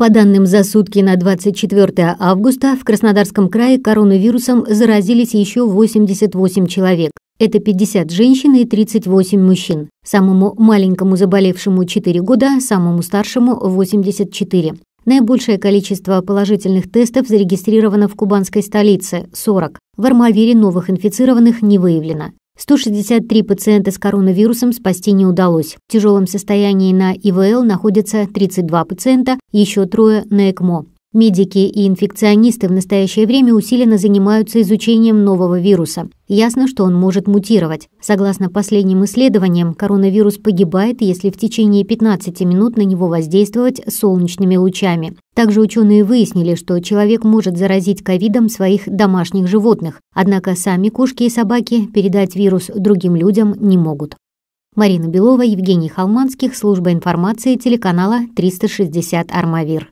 По данным за сутки на 24 августа в Краснодарском крае коронавирусом заразились еще 88 человек. Это 50 женщин и 38 мужчин. Самому маленькому заболевшему 4 года, самому старшему 84. Наибольшее количество положительных тестов зарегистрировано в кубанской столице – 40. В Армавире новых инфицированных не выявлено. 163 пациента с коронавирусом спасти не удалось. В тяжелом состоянии на ИВЛ находятся 32 пациента, еще трое на ЭКМО. Медики и инфекционисты в настоящее время усиленно занимаются изучением нового вируса. Ясно, что он может мутировать. Согласно последним исследованиям, коронавирус погибает, если в течение 15 минут на него воздействовать солнечными лучами. Также ученые выяснили, что человек может заразить ковидом своих домашних животных, однако сами кошки и собаки передать вирус другим людям не могут. Марина Белова, Евгений Холманских, служба информации телеканала 360 «Армавир».